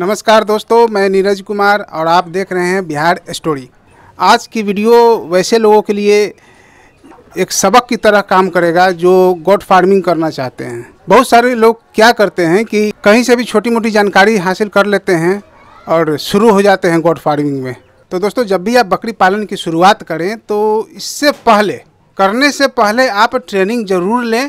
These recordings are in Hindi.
नमस्कार दोस्तों मैं नीरज कुमार और आप देख रहे हैं बिहार स्टोरी आज की वीडियो वैसे लोगों के लिए एक सबक की तरह काम करेगा जो गोट फार्मिंग करना चाहते हैं बहुत सारे लोग क्या करते हैं कि कहीं से भी छोटी मोटी जानकारी हासिल कर लेते हैं और शुरू हो जाते हैं गोट फार्मिंग में तो दोस्तों जब भी आप बकरी पालन की शुरुआत करें तो इससे पहले करने से पहले आप ट्रेनिंग जरूर लें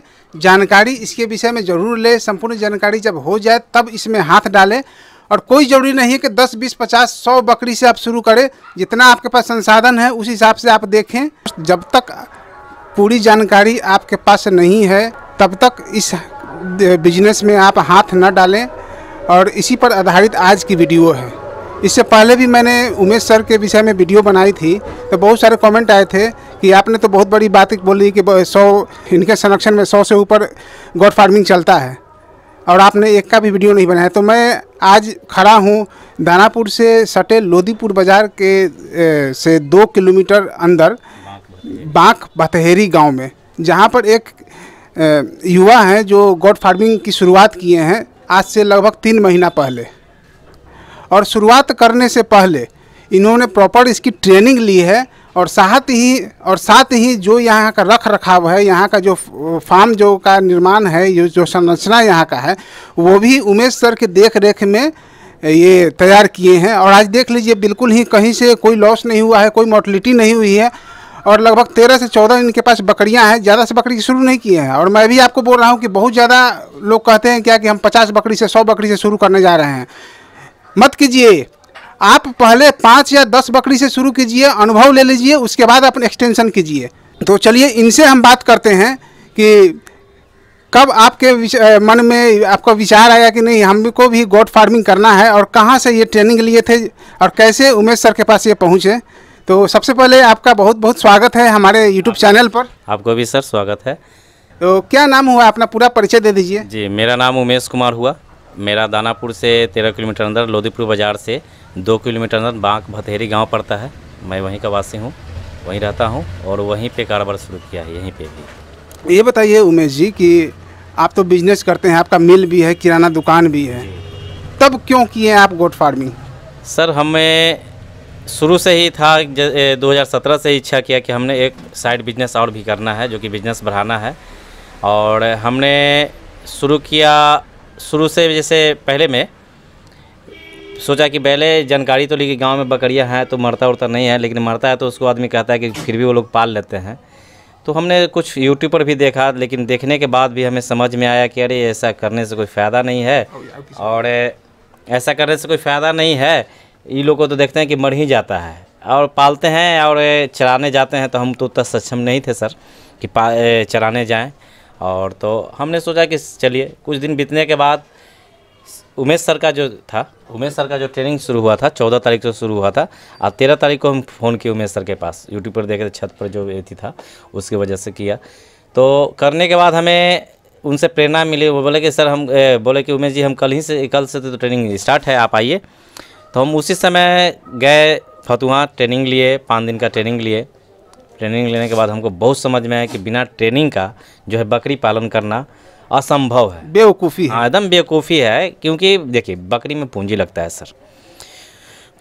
जानकारी इसके विषय में ज़रूर लें संपूर्ण जानकारी जब हो जाए तब इसमें हाथ डालें और कोई ज़रूरी नहीं है कि 10, 20, 50, 100 बकरी से आप शुरू करें जितना आपके पास संसाधन है उस हिसाब से आप देखें जब तक पूरी जानकारी आपके पास नहीं है तब तक इस बिजनेस में आप हाथ न डालें और इसी पर आधारित आज की वीडियो है इससे पहले भी मैंने उमेश सर के विषय में वीडियो बनाई थी तो बहुत सारे कमेंट आए थे कि आपने तो बहुत बड़ी बात बोली कि सौ इनके संरक्षण में सौ से ऊपर गोड फार्मिंग चलता है और आपने एक का भी वीडियो नहीं बनाया तो मैं आज खड़ा हूँ दानापुर से सटे लोधीपुर बाज़ार के ए, से दो किलोमीटर अंदर बांक बतहेरी गांव में जहाँ पर एक ए, युवा हैं जो गोड फार्मिंग की शुरुआत किए हैं आज से लगभग तीन महीना पहले और शुरुआत करने से पहले इन्होंने प्रॉपर इसकी ट्रेनिंग ली है और साथ ही और साथ ही जो यहाँ का रख रखाव है यहाँ का जो फार्म जो का निर्माण है ये जो संरचना यहाँ का है वो भी उमेश सर के देख रेख में ये तैयार किए हैं और आज देख लीजिए बिल्कुल ही कहीं से कोई लॉस नहीं हुआ है कोई मोटिलिटी नहीं हुई है और लगभग तेरह से चौदह इनके पास बकरियां हैं ज़्यादा से बकरी शुरू नहीं किए हैं और मैं भी आपको बोल रहा हूँ कि बहुत ज़्यादा लोग कहते हैं क्या कि हम पचास बकरी से सौ बकरी से शुरू करने जा रहे हैं मत कीजिए आप पहले पाँच या दस बकरी से शुरू कीजिए अनुभव ले लीजिए उसके बाद अपन एक्सटेंशन कीजिए तो चलिए इनसे हम बात करते हैं कि कब आपके मन में आपका विचार आया कि नहीं हमको भी गोट फार्मिंग करना है और कहाँ से ये ट्रेनिंग लिए थे और कैसे उमेश सर के पास ये पहुँचे तो सबसे पहले आपका बहुत बहुत स्वागत है हमारे यूट्यूब चैनल पर आपको भी सर स्वागत है तो क्या नाम हुआ अपना पूरा परिचय दे दीजिए जी मेरा नाम उमेश कुमार हुआ मेरा दानापुर से तेरह किलोमीटर अंदर लोधीपुर बाज़ार से दो किलोमीटर अंदर बांक भतेहरी गांव पड़ता है मैं वहीं का वासी हूँ वहीं रहता हूँ और वहीं पे कारोबार शुरू किया है यहीं पे भी ये बताइए उमेश जी कि आप तो बिजनेस करते हैं आपका मिल भी है किराना दुकान भी है तब क्यों किए आप गोट फार्मिंग सर हमें शुरू से ही था 2017 से इच्छा किया कि हमने एक साइड बिजनेस और भी करना है जो कि बिजनेस बढ़ाना है और हमने शुरू किया शुरू से जैसे पहले में सोचा कि पहले जानकारी तो ली कि गाँव में बकरियाँ हैं तो मरता उड़ता नहीं है लेकिन मरता है तो उसको आदमी कहता है कि फिर भी वो लोग पाल लेते हैं तो हमने कुछ यूट्यूब पर भी देखा लेकिन देखने के बाद भी हमें समझ में आया कि अरे ऐसा करने से कोई फ़ायदा नहीं है oh, और ऐसा करने से कोई फ़ायदा नहीं है ये लोग को तो देखते हैं कि मर ही जाता है और पालते हैं और चराने जाते हैं तो हम तो उतना सक्षम नहीं थे सर कि चराने जाएँ और तो हमने सोचा कि चलिए कुछ दिन बीतने के बाद उमेश सर का जो था उमेश सर का जो ट्रेनिंग शुरू हुआ था चौदह तारीख से शुरू हुआ था और तेरह तारीख को हम फ़ोन किए उमेश सर के पास यूट्यूब पर देखे थे तो छत पर जो थी था उसकी वजह से किया तो करने के बाद हमें उनसे प्रेरणा मिली वो बोले कि सर हम ए, बोले कि उमेश जी हम कल ही से कल से तो ट्रेनिंग स्टार्ट है आप आइए तो हम उसी समय गए फतुहा ट्रेनिंग लिए पाँच दिन का ट्रेनिंग लिए ट्रेनिंग लेने के बाद हमको बहुत समझ में आया कि बिना ट्रेनिंग का जो है बकरी पालन करना असंभव है बेवकूफ़ी हाँ एकदम बेवकूफ़ी है क्योंकि देखिए बकरी में पूंजी लगता है सर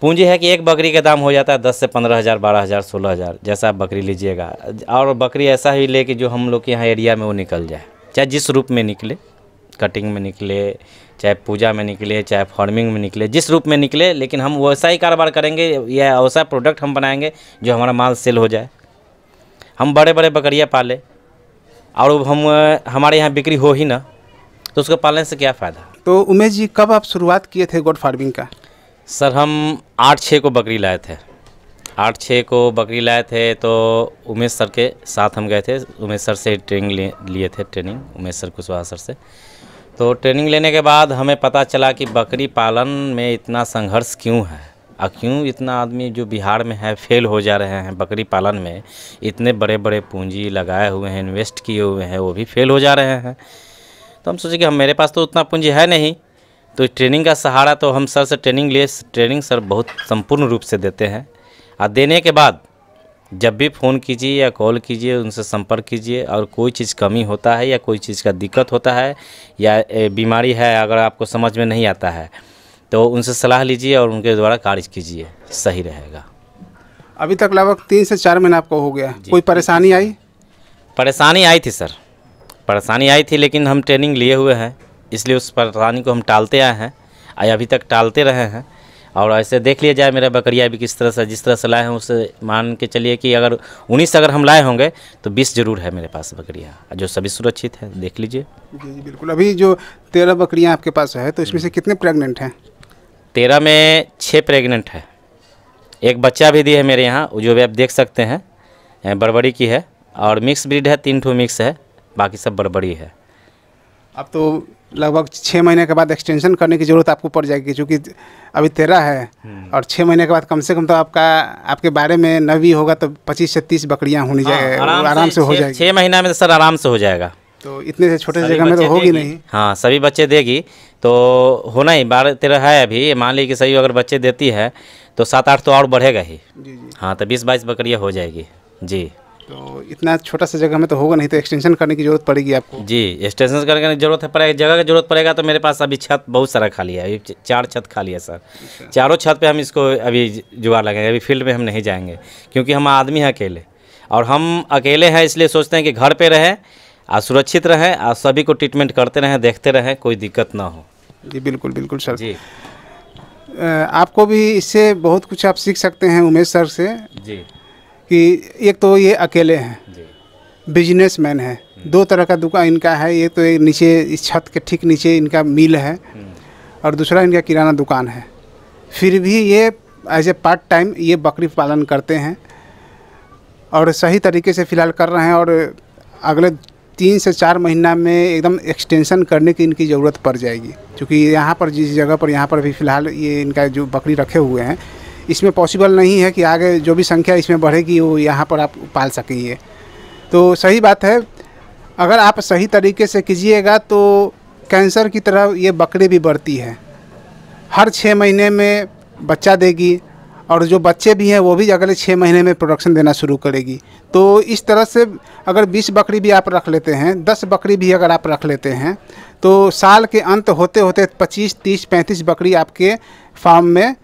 पूंजी है कि एक बकरी का दाम हो जाता है दस से पंद्रह हज़ार बारह हज़ार सोलह हज़ार जैसा आप बकरी लीजिएगा और बकरी ऐसा ही ले कि जो हम लोग के यहाँ एरिया में वो निकल जाए चाहे जिस रूप में निकले कटिंग में निकले चाहे पूजा में निकले चाहे फार्मिंग में निकले जिस रूप में निकले लेकिन हम वैसा ही कारोबार करेंगे या वैसा प्रोडक्ट हम बनाएंगे जो हमारा माल सेल हो जाए हम बड़े बड़े बकरियाँ पाले और हम हमारे यहाँ बिक्री हो ही ना तो उसको पालने से क्या फ़ायदा तो उमेश जी कब आप शुरुआत किए थे गोड फार्मिंग का सर हम आठ छः को बकरी लाए थे आठ छः को बकरी लाए थे तो उमेश सर के साथ हम गए थे उमेश सर से ट्रेनिंग लिए थे training Umesh sir Kushwaha sir से तो ट्रेनिंग लेने के बाद हमें पता चला कि बकरी पालन में इतना संघर्ष क्यों है और क्यों इतना आदमी जो बिहार में है फेल हो जा रहे हैं बकरी पालन में इतने बड़े बड़े पूंजी लगाए हुए हैं इन्वेस्ट किए हुए हैं वो भी फेल हो जा रहे हैं तो हम सोचे कि हम मेरे पास तो उतना पूंजी है नहीं तो ट्रेनिंग का सहारा तो हम सर से ट्रेनिंग लिए ट्रेनिंग सर बहुत संपूर्ण रूप से देते हैं और देने के बाद जब भी फ़ोन कीजिए या कॉल कीजिए उनसे संपर्क कीजिए और कोई चीज़ कमी होता है या कोई चीज़ का दिक्कत होता है या बीमारी है अगर आपको समझ में नहीं आता है तो उनसे सलाह लीजिए और उनके द्वारा कार्य कीजिए सही रहेगा अभी तक लगभग तीन से चार महीना आपको हो गया कोई परेशानी आई परेशानी आई थी सर परेशानी आई थी लेकिन हम ट्रेनिंग लिए हुए हैं इसलिए उस परेशानी को हम टालते आए हैं आए अभी तक टालते रहे हैं और ऐसे देख लिया जाए मेरा बकरिया भी किस तरह से जिस तरह से लाए हैं उसे मान के चलिए कि अगर उन्नीस अगर हम लाए होंगे तो बीस जरूर है मेरे पास बकरियाँ जो सभी सुरक्षित है देख लीजिए जी बिल्कुल अभी जो तेरह बकरियाँ आपके पास है तो इसमें से कितने प्रेगनेंट हैं तेरह में छः प्रेग्नेंट है एक बच्चा भी दी है मेरे यहाँ जो भी आप देख सकते हैं बड़बड़ी की है और मिक्स ब्रीड है तीन ठू मिक्स है बाकी सब बड़बड़ी है अब तो लगभग छः महीने के बाद एक्सटेंशन करने की ज़रूरत आपको पड़ जाएगी क्योंकि अभी तेरह है हम्म। और छः महीने के बाद कम से कम तो आपका आपके बारे में नवी होगा तो पच्चीस से तीस बकरियाँ होनी हाँ, जाए आराम, से, से हो जाएगी छः महीना में तो सर आराम से हो जाएगा तो इतने से छोटे जगह में तो होगी नहीं हाँ सभी बच्चे देगी तो होना ही बारह तेरह है अभी मान लीजिए कि सही अगर बच्चे देती है तो सात आठ तो और बढ़ेगा ही जी जी हाँ तो बीस बाईस बकरियाँ हो जाएगी जी तो इतना छोटा सा जगह में तो होगा नहीं तो एक्सटेंशन करने की जरूरत पड़ेगी आपको जी एक्सटेंशन करने की जरूरत है जगह की जरूरत पड़ेगा तो मेरे पास अभी छत बहुत सारा खाली है चार छत खाली है सर अच्छा। चारों छत पे हम इसको अभी जुगाड़ लगाएंगे अभी फील्ड में हम नहीं जाएंगे क्योंकि हम आदमी हैं अकेले और हम अकेले हैं इसलिए सोचते हैं कि घर पर रहें आप सुरक्षित रहें और सभी को ट्रीटमेंट करते रहें देखते रहें कोई दिक्कत ना हो जी बिल्कुल बिल्कुल सर जी आपको भी इससे बहुत कुछ आप सीख सकते हैं उमेश सर से जी कि एक तो ये अकेले हैं बिजनेस मैन है हम्म। दो तरह का दुकान इनका है एक तो एक नीचे इस छत के ठीक नीचे इनका मिल है हम्म। और दूसरा इनका किराना दुकान है फिर भी ये एज ए पार्ट टाइम ये बकरी पालन करते हैं और सही तरीके से फ़िलहाल कर रहे हैं और अगले तीन से चार महीना में एकदम एक्सटेंशन करने की इनकी ज़रूरत पड़ जाएगी क्योंकि यहाँ पर जिस जगह पर यहाँ पर भी फ़िलहाल ये इनका जो बकरी रखे हुए हैं इसमें पॉसिबल नहीं है कि आगे जो भी संख्या इसमें बढ़ेगी वो यहाँ पर आप पाल सकेंगे तो सही बात है अगर आप सही तरीके से कीजिएगा तो कैंसर की तरह ये बकरी भी बढ़ती है हर छः महीने में बच्चा देगी और जो बच्चे भी हैं वो भी अगले छः महीने में प्रोडक्शन देना शुरू करेगी तो इस तरह से अगर बीस बकरी भी आप रख लेते हैं दस बकरी भी अगर आप रख लेते हैं तो साल के अंत होते होते पच्चीस तीस पैंतीस बकरी आपके फार्म में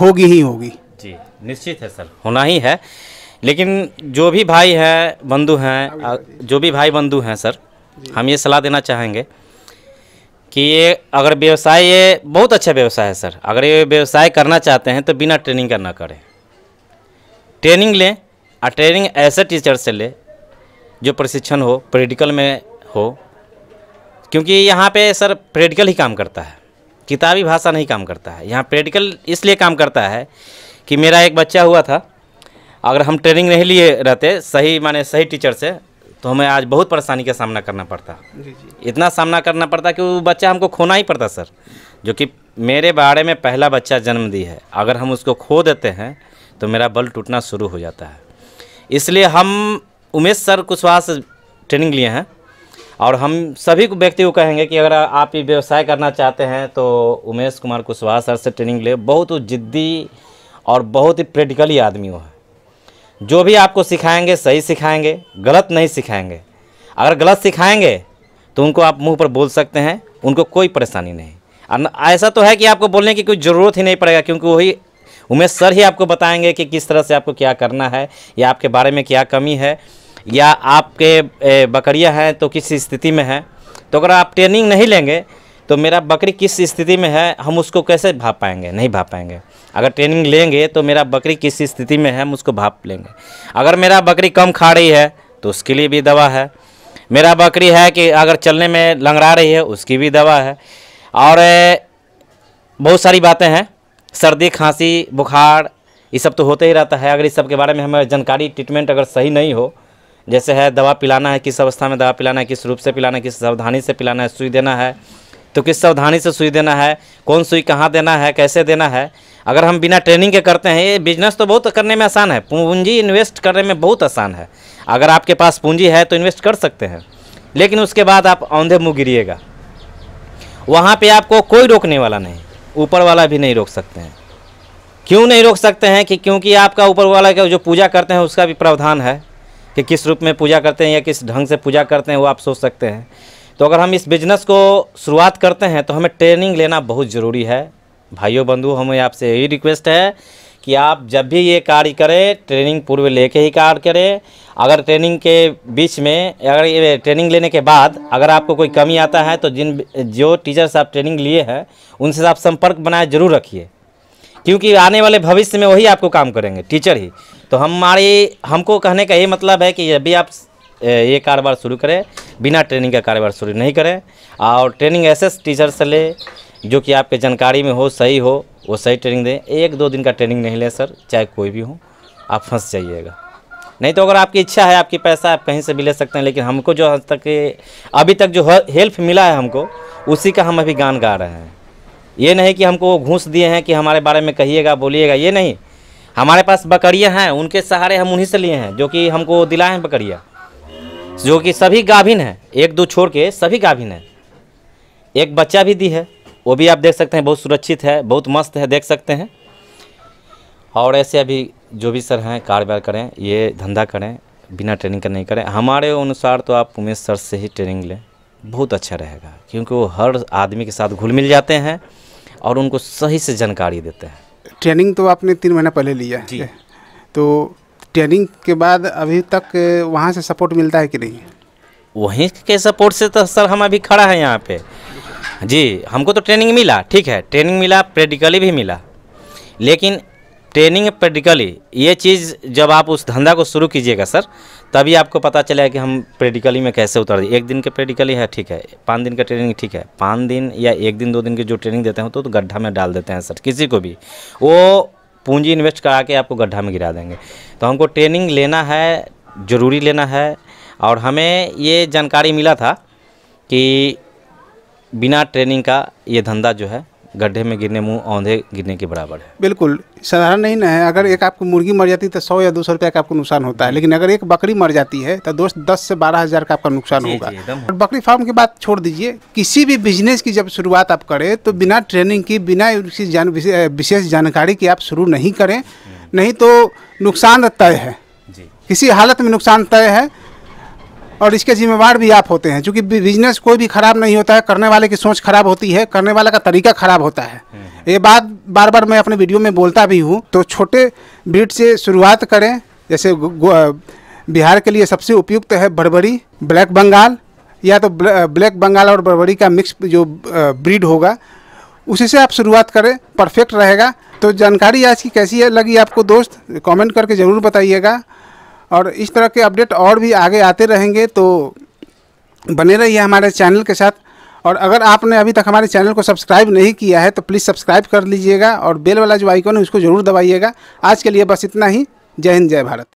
होगी ही होगी जी निश्चित है सर होना ही है लेकिन जो भी भाई हैं बंधु हैं जो भी भाई बंधु हैं सर हम ये सलाह देना चाहेंगे कि ये अगर व्यवसाय ये बहुत अच्छा व्यवसाय है सर अगर ये व्यवसाय करना चाहते हैं तो बिना ट्रेनिंग का ना करें ट्रेनिंग लें और ट्रेनिंग ऐसे टीचर से लें जो प्रशिक्षण हो प्रेडिकल में हो क्योंकि यहाँ पे सर प्रेडिकल ही काम करता है किताबी भाषा नहीं काम करता है यहाँ प्रेडिकल इसलिए काम करता है कि मेरा एक बच्चा हुआ था अगर हम ट्रेनिंग नहीं लिए रहते सही माने सही टीचर से तो हमें आज बहुत परेशानी का सामना करना पड़ता इतना सामना करना पड़ता कि वो बच्चा हमको खोना ही पड़ता सर जो कि मेरे बारे में पहला बच्चा जन्म दी है अगर हम उसको खो देते हैं तो मेरा बल टूटना शुरू हो जाता है इसलिए हम उमेश सर कुशवाहा से ट्रेनिंग लिए हैं और हम सभी व्यक्ति को कहेंगे कि अगर आप ये व्यवसाय करना चाहते हैं तो उमेश कुमार कुशवाहा सर से ट्रेनिंग ले बहुत जिद्दी और बहुत ही प्रैक्टिकली आदमी हो है जो भी आपको सिखाएंगे सही सिखाएंगे गलत नहीं सिखाएंगे अगर गलत सिखाएंगे तो उनको आप मुंह पर बोल सकते हैं उनको कोई परेशानी नहीं ऐसा तो है कि आपको बोलने की कोई ज़रूरत ही नहीं पड़ेगा क्योंकि वही उमेश सर ही आपको बताएंगे कि किस तरह से आपको क्या करना है या आपके बारे में क्या कमी है या आपके बकरियाँ हैं तो किस स्थिति में हैं तो अगर आप ट्रेनिंग नहीं लेंगे तो मेरा बकरी किस स्थिति में है हम उसको कैसे भाप पाएंगे नहीं भाप पाएंगे अगर ट्रेनिंग लेंगे तो मेरा बकरी किस स्थिति में है हम उसको भाप लेंगे अगर मेरा बकरी कम खा रही है तो उसके लिए भी दवा है मेरा बकरी है कि अगर चलने में लंगड़ा रही है उसकी भी दवा है और बहुत सारी बातें हैं सर्दी खांसी बुखार ये सब तो होते ही रहता है अगर इस सब के बारे में हमें जानकारी ट्रीटमेंट अगर सही नहीं हो जैसे है दवा पिलाना है किस अवस्था में दवा पिलाना है किस रूप से पिलाना है किस सावधानी से पिलाना है सुई देना है तो किस सावधानी से सुई देना है कौन सुई कहाँ देना है कैसे देना है अगर हम बिना ट्रेनिंग के करते हैं ये बिजनेस तो बहुत करने में आसान है पूंजी इन्वेस्ट करने में बहुत आसान है अगर आपके पास पूंजी है तो इन्वेस्ट कर सकते हैं लेकिन उसके बाद आप औंधे मुँह गिरिएगा वहाँ पर आपको कोई रोकने वाला नहीं ऊपर वाला भी नहीं रोक सकते हैं क्यों नहीं रोक सकते हैं कि क्योंकि आपका ऊपर वाला का जो पूजा करते हैं उसका भी प्रावधान है कि किस रूप में पूजा करते हैं या किस ढंग से पूजा करते हैं वो आप सोच सकते हैं तो अगर हम इस बिज़नेस को शुरुआत करते हैं तो हमें ट्रेनिंग लेना बहुत ज़रूरी है भाइयों बंधु हमें आपसे यही रिक्वेस्ट है कि आप जब भी ये कार्य करें ट्रेनिंग पूर्व लेके ही कार्य करें अगर ट्रेनिंग के बीच में अगर ये ट्रेनिंग लेने के बाद अगर आपको कोई कमी आता है तो जिन जो टीचर से आप ट्रेनिंग लिए हैं उनसे आप संपर्क बनाए जरूर रखिए क्योंकि आने वाले भविष्य में वही आपको काम करेंगे टीचर ही तो हमारी हमको कहने का ये मतलब है कि जब भी आप ये कारोबार शुरू करें बिना ट्रेनिंग का कारोबार शुरू नहीं करें और ट्रेनिंग ऐसे टीचर से ले जो कि आपके जानकारी में हो सही हो वो सही ट्रेनिंग दें एक दो दिन का ट्रेनिंग नहीं लें सर चाहे कोई भी हो आप फंस जाइएगा नहीं तो अगर आपकी इच्छा है आपकी पैसा आप कहीं से भी ले सकते हैं लेकिन हमको जो आज तक अभी तक जो हेल्प मिला है हमको उसी का हम अभी गान गा रहे हैं ये नहीं कि हमको वो घूस दिए हैं कि हमारे बारे में कहिएगा बोलिएगा ये नहीं हमारे पास बकरियाँ हैं उनके सहारे हम उन्हीं से लिए हैं जो कि हमको दिलाए हैं बकरिया जो कि सभी गाभिन है एक दो छोड़ के सभी गाभिन है एक बच्चा भी दी है वो भी आप देख सकते हैं बहुत सुरक्षित है बहुत मस्त है देख सकते हैं और ऐसे अभी जो भी सर हैं कारोबार करें ये धंधा करें बिना ट्रेनिंग का नहीं करें हमारे अनुसार तो आप उमेश सर से ही ट्रेनिंग लें बहुत अच्छा रहेगा क्योंकि वो हर आदमी के साथ घुल मिल जाते हैं और उनको सही से जानकारी देते हैं ट्रेनिंग तो आपने तीन महीना पहले लिया है तो ट्रेनिंग के बाद अभी तक वहाँ से सपोर्ट मिलता है कि नहीं वहीं के सपोर्ट से तो सर हम अभी खड़ा है यहाँ पे जी हमको तो ट्रेनिंग मिला ठीक है ट्रेनिंग मिला प्रैक्टिकली भी मिला लेकिन ट्रेनिंग प्रैक्टिकली ये चीज़ जब आप उस धंधा को शुरू कीजिएगा सर तभी आपको पता चलेगा कि हम प्रैक्टिकली में कैसे उतर दिए एक दिन के प्रैक्टिकली है ठीक है पाँच दिन का ट्रेनिंग ठीक है पाँच दिन या एक दिन दो दिन की जो ट्रेनिंग देते हैं तो, तो गड्ढा में डाल देते हैं सर किसी को भी वो पूंजी इन्वेस्ट करा के आपको गड्ढा में गिरा देंगे तो हमको ट्रेनिंग लेना है ज़रूरी लेना है और हमें ये जानकारी मिला था कि बिना ट्रेनिंग का ये धंधा जो है गड्ढे में गिरने मुंह औंधे गिरने के बराबर है बिल्कुल साधारण नहीं ना है अगर एक आपको मुर्गी मर जाती है तो सौ या दो सौ रुपये का आपको नुकसान होता है लेकिन अगर एक बकरी मर जाती है तो दोस्त दस से बारह हज़ार का आपका नुकसान होगा और बकरी फार्म की बात छोड़ दीजिए किसी भी बिजनेस की जब शुरुआत आप करें तो बिना ट्रेनिंग की बिना विशेष जानकारी की आप शुरू नहीं करें हम्म। नहीं तो नुकसान तय है किसी हालत में नुकसान तय है और इसके जिम्मेवार भी आप होते हैं क्योंकि बिजनेस कोई भी खराब नहीं होता है करने वाले की सोच खराब होती है करने वाला का तरीका खराब होता है हम्म। ये बात बार बार मैं अपने वीडियो में बोलता भी हूँ तो छोटे ब्रिड से शुरुआत करें जैसे बिहार के लिए सबसे उपयुक्त है बड़बड़ी ब्लैक बंगाल या तो ब्लैक बंगाल और बड़बड़ी का मिक्स जो ब्रीड होगा उसी से आप शुरुआत करें परफेक्ट रहेगा तो जानकारी आज की कैसी है लगी आपको दोस्त कमेंट करके ज़रूर बताइएगा और इस तरह के अपडेट और भी आगे आते रहेंगे तो बने रहिए हमारे चैनल के साथ और अगर आपने अभी तक हमारे चैनल को सब्सक्राइब नहीं किया है तो प्लीज़ सब्सक्राइब कर लीजिएगा और बेल वाला जो आइकॉन है उसको ज़रूर दबाइएगा आज के लिए बस इतना ही जय हिंद जय भारत